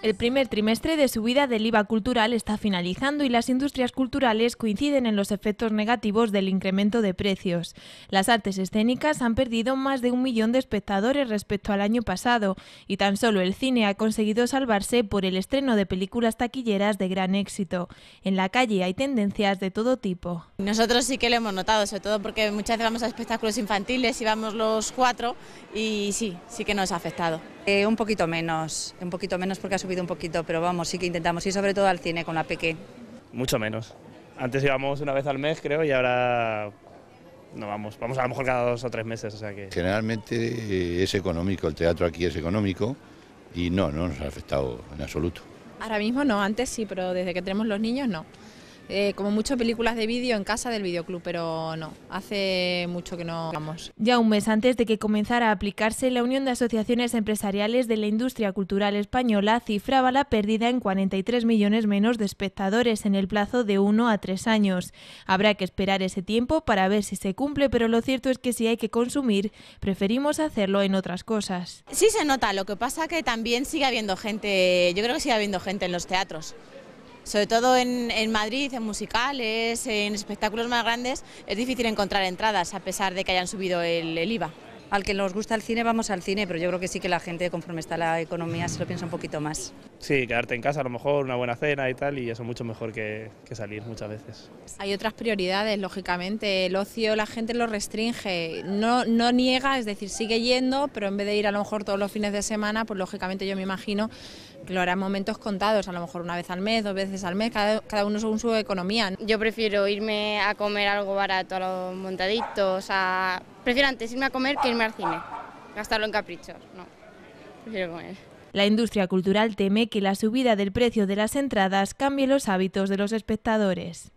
El primer trimestre de subida del IVA cultural está finalizando y las industrias culturales coinciden en los efectos negativos del incremento de precios. Las artes escénicas han perdido más de un millón de espectadores respecto al año pasado y tan solo el cine ha conseguido salvarse por el estreno de películas taquilleras de gran éxito. En la calle hay tendencias de todo tipo. Nosotros sí que lo hemos notado, sobre todo porque muchas veces vamos a espectáculos infantiles y vamos los cuatro y sí, sí que nos ha afectado. Eh, un poquito menos, un poquito menos porque ha subido un poquito, pero vamos, sí que intentamos ir sobre todo al cine con la Peque. Mucho menos. Antes íbamos una vez al mes, creo, y ahora no vamos, vamos a lo mejor cada dos o tres meses. O sea que... Generalmente eh, es económico, el teatro aquí es económico y no, no nos ha afectado en absoluto. Ahora mismo no, antes sí, pero desde que tenemos los niños no. Eh, como mucho películas de vídeo en casa del videoclub, pero no, hace mucho que no vamos. Ya un mes antes de que comenzara a aplicarse, la Unión de Asociaciones Empresariales de la Industria Cultural Española cifraba la pérdida en 43 millones menos de espectadores en el plazo de 1 a tres años. Habrá que esperar ese tiempo para ver si se cumple, pero lo cierto es que si hay que consumir, preferimos hacerlo en otras cosas. Sí se nota, lo que pasa que también sigue habiendo gente, yo creo que sigue habiendo gente en los teatros sobre todo en, Madrid, en musicales, en espectáculos más grandes, es difícil encontrar entradas a pesar de que hayan subido el, el IVA al que nos gusta el cine vamos al cine, pero yo creo que sí que la gente conforme está la economía se lo piensa un poquito más. Sí, quedarte en casa a lo mejor, una buena cena y tal, y eso mucho mejor que, salir muchas veces. Hay otras prioridades, lógicamente, el ocio la gente lo restringe, no, no niega, es decir, sigue yendo, pero en vez de ir a lo mejor todos los fines de semana, pues lógicamente yo me imagino que lo hará en momentos contados, a lo mejor una vez al mes, dos veces al mes, cada, uno según su economía. Yo prefiero irme a comer algo barato, a los montaditos, a Prefiero antes irme a comer que irme al cine. Gastarlo en caprichos, no. Prefiero comer. La industria cultural teme que la subida del precio de las entradas cambie los hábitos de los espectadores.